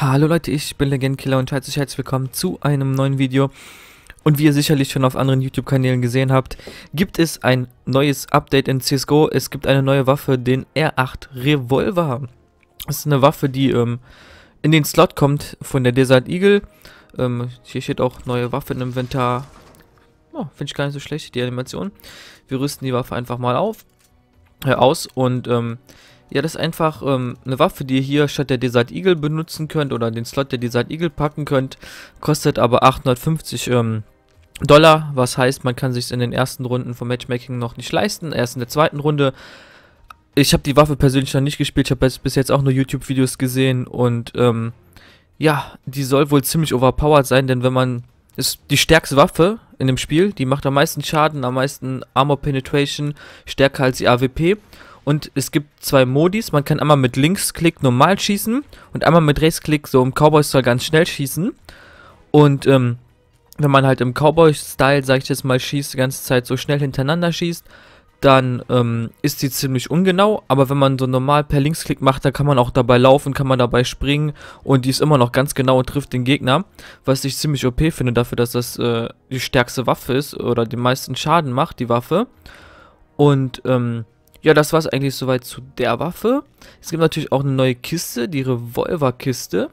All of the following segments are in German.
Hallo Leute, ich bin Legendkiller und herzlich, willkommen zu einem neuen Video. Und wie ihr sicherlich schon auf anderen YouTube-Kanälen gesehen habt, gibt es ein neues Update in CSGO. Es gibt eine neue Waffe, den R8 Revolver. Das ist eine Waffe, die ähm, in den Slot kommt von der Desert Eagle. Ähm, hier steht auch neue Waffe im Inventar. Oh, Finde ich gar nicht so schlecht, die Animation. Wir rüsten die Waffe einfach mal auf, äh, aus und... Ähm, ja, das ist einfach ähm, eine Waffe, die ihr hier statt der Desert Eagle benutzen könnt oder den Slot der Desert Eagle packen könnt. Kostet aber 850 ähm, Dollar, was heißt, man kann sich in den ersten Runden vom Matchmaking noch nicht leisten. Erst in der zweiten Runde. Ich habe die Waffe persönlich noch nicht gespielt, ich habe bis jetzt auch nur YouTube-Videos gesehen und ähm, ja, die soll wohl ziemlich overpowered sein, denn wenn man ist die stärkste Waffe in dem Spiel, die macht am meisten Schaden, am meisten Armor Penetration, stärker als die AWP und es gibt zwei Modis. Man kann einmal mit Linksklick normal schießen und einmal mit Rechtsklick so im Cowboy-Style ganz schnell schießen. Und ähm, wenn man halt im Cowboy-Style, sag ich jetzt mal, schießt, die ganze Zeit so schnell hintereinander schießt, dann ähm, ist sie ziemlich ungenau, aber wenn man so normal per Linksklick macht, dann kann man auch dabei laufen, kann man dabei springen und die ist immer noch ganz genau und trifft den Gegner, was ich ziemlich OP finde dafür, dass das äh, die stärkste Waffe ist oder den meisten Schaden macht, die Waffe. Und ähm, ja, das war es eigentlich soweit zu der Waffe. Es gibt natürlich auch eine neue Kiste, die Revolverkiste.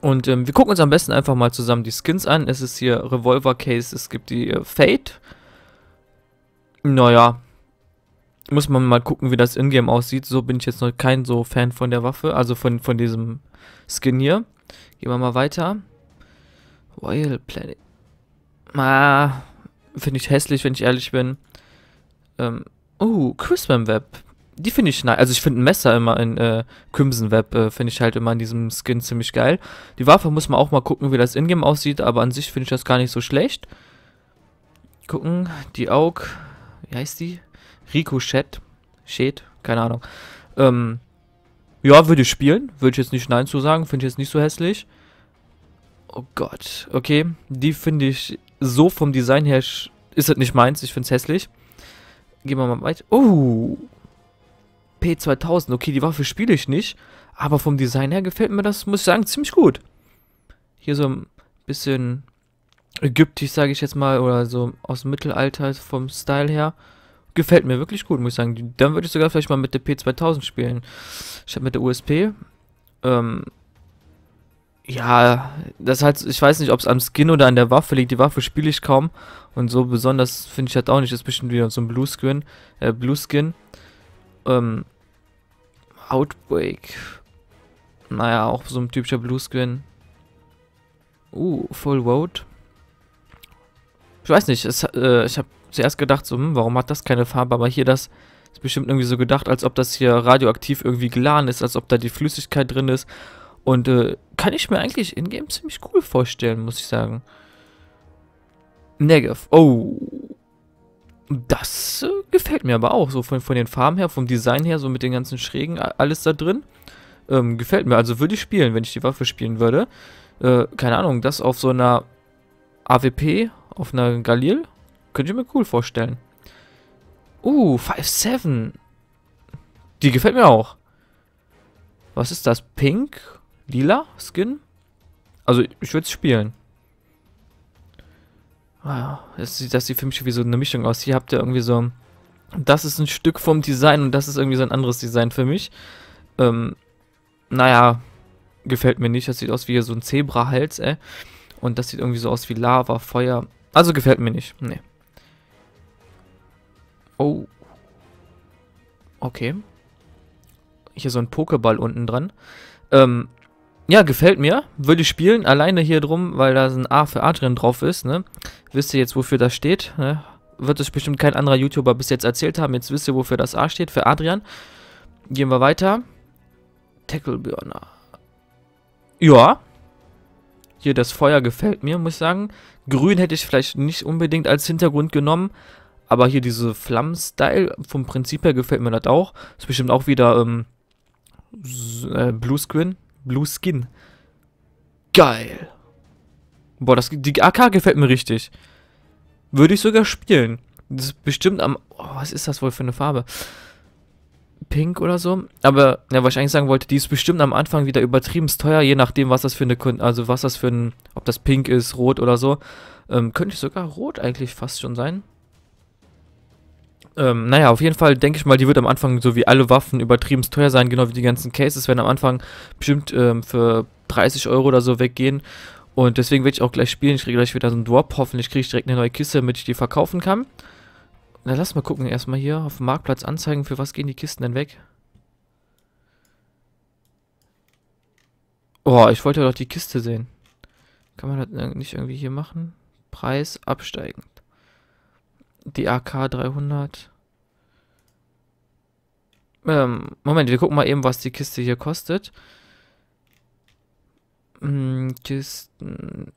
Und ähm, wir gucken uns am besten einfach mal zusammen die Skins an. Es ist hier Revolver Case, es gibt die äh, Fate. Naja, muss man mal gucken, wie das Ingame aussieht. So bin ich jetzt noch kein so Fan von der Waffe, also von, von diesem Skin hier. Gehen wir mal weiter. Royal Planet. Ah, finde ich hässlich, wenn ich ehrlich bin. Ähm, Oh, Crispin-Web. Die finde ich nice. Also ich finde ein Messer immer in äh, Crimson-Web, äh, finde ich halt immer in diesem Skin ziemlich geil. Die Waffe muss man auch mal gucken, wie das Ingame aussieht, aber an sich finde ich das gar nicht so schlecht. Gucken, die Aug, wie heißt die? Ricochet, Shade, keine Ahnung. Ähm, ja, würde ich spielen. Würde ich jetzt nicht Nein zu sagen. Finde ich jetzt nicht so hässlich. Oh Gott. Okay. Die finde ich so vom Design her. Ist das nicht meins? Ich finde es hässlich. Gehen wir mal weiter. Oh! P2000. Okay, die Waffe spiele ich nicht. Aber vom Design her gefällt mir das, muss ich sagen, ziemlich gut. Hier so ein bisschen ägyptisch, sage ich jetzt mal. Oder so aus dem Mittelalter vom Style her. Gefällt mir wirklich gut, muss ich sagen. Dann würde ich sogar vielleicht mal mit der P2000 spielen. Ich habe mit der USP. Ähm, ja, das heißt, ich weiß nicht, ob es am Skin oder an der Waffe liegt. Die Waffe spiele ich kaum. Und so besonders finde ich halt auch nicht. Das ist bestimmt wieder so ein Blue Skin. Äh, Blue Skin. Ähm, Outbreak. Naja, auch so ein typischer Blue Skin. Uh, Full Road. Ich weiß nicht, es, äh, ich habe zuerst gedacht, so, hm, warum hat das keine Farbe? Aber hier das ist bestimmt irgendwie so gedacht, als ob das hier radioaktiv irgendwie geladen ist, als ob da die Flüssigkeit drin ist und äh, kann ich mir eigentlich in-game ziemlich cool vorstellen, muss ich sagen. Negev. Oh. Das äh, gefällt mir aber auch. So von, von den Farben her, vom Design her, so mit den ganzen Schrägen, alles da drin. Ähm, gefällt mir. Also würde ich spielen, wenn ich die Waffe spielen würde. Äh, keine Ahnung, das auf so einer AWP, auf einer Galil, könnte ich mir cool vorstellen. Uh, 5-7. Die gefällt mir auch. Was ist das? Pink? Lila Skin? Also, ich würde es spielen. Wow, ah, das, das sieht für mich wie so eine Mischung aus. Hier habt ihr irgendwie so... Das ist ein Stück vom Design und das ist irgendwie so ein anderes Design für mich. Ähm, naja, gefällt mir nicht. Das sieht aus wie so ein Zebrahals, ey. Äh. Und das sieht irgendwie so aus wie Lava, Feuer. Also gefällt mir nicht. Nee. Oh. Okay. Hier so ein Pokéball unten dran. Ähm, ja, gefällt mir. Würde ich spielen, alleine hier drum, weil da ein A für Adrian drauf ist, ne? Wisst ihr jetzt, wofür das steht, ne? Wird es bestimmt kein anderer YouTuber bis jetzt erzählt haben. Jetzt wisst ihr, wofür das A steht, für Adrian. Gehen wir weiter. Tackleburner. Ja. Hier das Feuer gefällt mir, muss ich sagen. Grün hätte ich vielleicht nicht unbedingt als Hintergrund genommen. Aber hier diese Flammen-Style, vom Prinzip her gefällt mir das auch. Ist bestimmt auch wieder ähm, äh, Blue Screen, Blue Skin. Geil. Boah, das, die AK gefällt mir richtig. Würde ich sogar spielen. Das ist bestimmt am... Oh, was ist das wohl für eine Farbe? Pink oder so. Aber, ja, was ich eigentlich sagen wollte, die ist bestimmt am Anfang wieder übertrieben teuer, je nachdem, was das für eine... Also, was das für ein... Ob das pink ist, rot oder so. Ähm, könnte sogar rot eigentlich fast schon sein ähm, naja, auf jeden Fall denke ich mal, die wird am Anfang, so wie alle Waffen, übertrieben teuer sein, genau wie die ganzen Cases werden am Anfang bestimmt ähm, für 30 Euro oder so weggehen. Und deswegen werde ich auch gleich spielen. Ich kriege gleich wieder so einen Drop. Hoffentlich kriege ich direkt eine neue Kiste, damit ich die verkaufen kann. Na, lass mal gucken. Erstmal hier auf dem Marktplatz anzeigen, für was gehen die Kisten denn weg. Oh, ich wollte doch die Kiste sehen. Kann man das äh, nicht irgendwie hier machen? Preis absteigen die AK 300. Ähm, Moment, wir gucken mal eben, was die Kiste hier kostet. Hm, Kisten.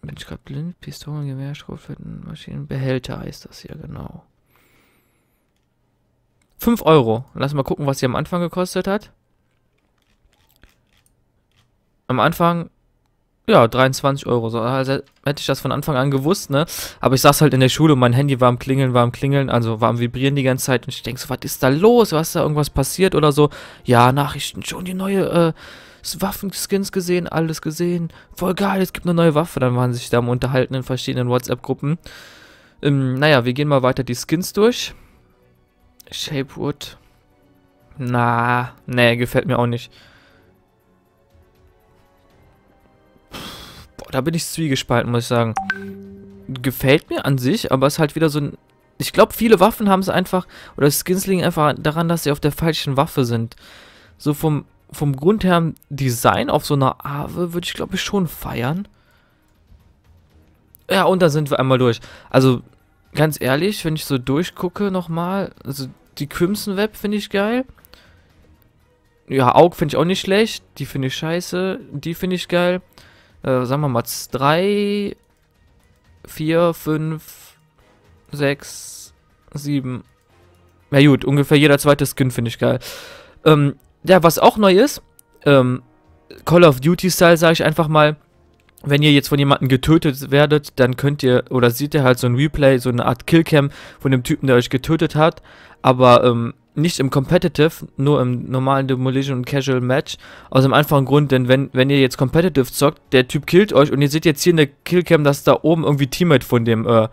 Bin ich gerade blind? Pistolen, Gewehr, Schrotflinten, Maschinen. Behälter heißt das hier, genau. 5 Euro. Lass mal gucken, was sie am Anfang gekostet hat. Am Anfang ja, 23 Euro. So. Also, hätte ich das von Anfang an gewusst, ne? Aber ich saß halt in der Schule und mein Handy war am Klingeln, war am Klingeln, also war am Vibrieren die ganze Zeit. Und ich denke so, was ist da los? Was ist da irgendwas passiert oder so? Ja, Nachrichten, schon die neue äh, Waffenskins gesehen, alles gesehen. Voll geil, es gibt eine neue Waffe. Dann waren sie sich da am Unterhalten in verschiedenen WhatsApp-Gruppen. Ähm, naja, wir gehen mal weiter die Skins durch. Shapewood. Na, nee, gefällt mir auch nicht. da bin ich zwiegespalten, muss ich sagen. Gefällt mir an sich, aber ist halt wieder so ein... Ich glaube, viele Waffen haben es einfach... Oder Skins liegen einfach daran, dass sie auf der falschen Waffe sind. So vom, vom Grund her, Design auf so einer Ave würde ich, glaube ich, schon feiern. Ja, und da sind wir einmal durch. Also, ganz ehrlich, wenn ich so durchgucke nochmal... Also, die Crimson Web finde ich geil. Ja, Aug finde ich auch nicht schlecht. Die finde ich scheiße. Die finde ich geil äh, sagen wir mal, 3, 4, 5, 6, 7. Na gut, ungefähr jeder zweite Skin finde ich geil. Ähm, ja, was auch neu ist, ähm, Call of Duty Style, sage ich einfach mal, wenn ihr jetzt von jemandem getötet werdet, dann könnt ihr, oder seht ihr halt so ein Replay, so eine Art Killcam von dem Typen, der euch getötet hat, aber ähm, nicht im Competitive, nur im normalen Demolition und Casual Match. Aus dem einfachen Grund, denn wenn, wenn ihr jetzt Competitive zockt, der Typ killt euch und ihr seht jetzt hier in der Killcam, dass da oben irgendwie Teammate von dem äh,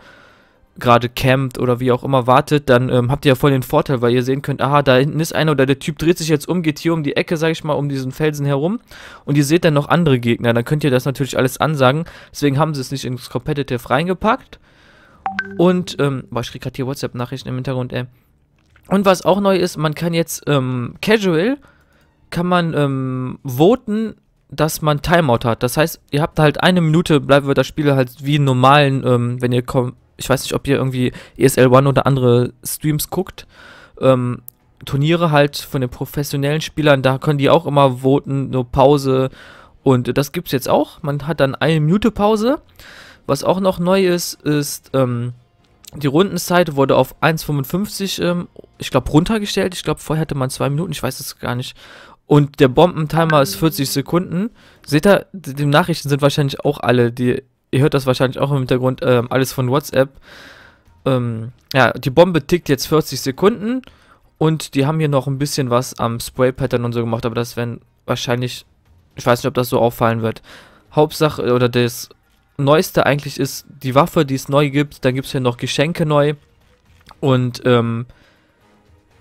gerade campt oder wie auch immer wartet, dann ähm, habt ihr ja voll den Vorteil, weil ihr sehen könnt, aha, da hinten ist einer oder der Typ dreht sich jetzt um, geht hier um die Ecke, sag ich mal, um diesen Felsen herum und ihr seht dann noch andere Gegner, dann könnt ihr das natürlich alles ansagen. Deswegen haben sie es nicht ins Competitive reingepackt. Und, ähm, boah, ich krieg gerade hier WhatsApp-Nachrichten im Hintergrund, ey. Und was auch neu ist, man kann jetzt ähm, casual, kann man ähm, voten, dass man Timeout hat. Das heißt, ihr habt halt eine Minute, bleibt das Spiel halt wie normalen, ähm, wenn ihr kommt, ich weiß nicht, ob ihr irgendwie ESL One oder andere Streams guckt, ähm, Turniere halt von den professionellen Spielern, da können die auch immer voten, nur Pause. Und das gibt's jetzt auch. Man hat dann eine Minute Pause. Was auch noch neu ist, ist, ähm, die Rundenzeit wurde auf 1,55, ähm, ich glaube, runtergestellt. Ich glaube, vorher hatte man zwei Minuten, ich weiß es gar nicht. Und der Bombentimer ist 40 Sekunden. Seht ihr, die Nachrichten sind wahrscheinlich auch alle, die, ihr hört das wahrscheinlich auch im Hintergrund, ähm, alles von WhatsApp. Ähm, ja, die Bombe tickt jetzt 40 Sekunden und die haben hier noch ein bisschen was am Spray-Pattern und so gemacht, aber das werden wahrscheinlich, ich weiß nicht, ob das so auffallen wird. Hauptsache, oder das Neueste eigentlich ist die Waffe, die es neu gibt. Dann gibt es ja noch Geschenke neu. Und ähm,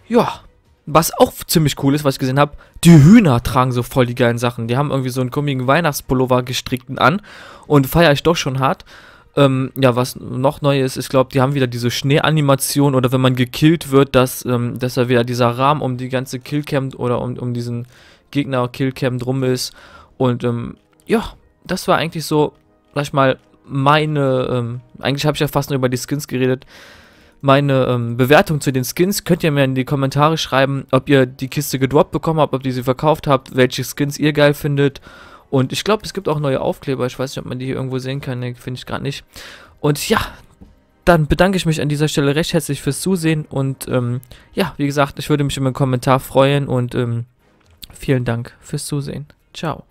ja, was auch ziemlich cool ist, was ich gesehen habe, die Hühner tragen so voll die geilen Sachen. Die haben irgendwie so einen komischen Weihnachtspullover gestrickten an und feiere ich doch schon hart. Ähm, ja, was noch neu ist, ich glaube, die haben wieder diese Schneeanimation oder wenn man gekillt wird, dass, ähm, dass da wieder dieser Rahmen um die ganze Killcam oder um, um diesen Gegner Killcam drum ist. Und ähm, ja, das war eigentlich so sag ich mal, meine, ähm, eigentlich habe ich ja fast nur über die Skins geredet, meine ähm, Bewertung zu den Skins. Könnt ihr mir in die Kommentare schreiben, ob ihr die Kiste gedroppt bekommen habt, ob ihr sie verkauft habt, welche Skins ihr geil findet. Und ich glaube, es gibt auch neue Aufkleber. Ich weiß nicht, ob man die hier irgendwo sehen kann. Ne, finde ich gerade nicht. Und ja, dann bedanke ich mich an dieser Stelle recht herzlich fürs Zusehen. Und ähm, ja, wie gesagt, ich würde mich über einen Kommentar freuen. Und ähm, vielen Dank fürs Zusehen. Ciao.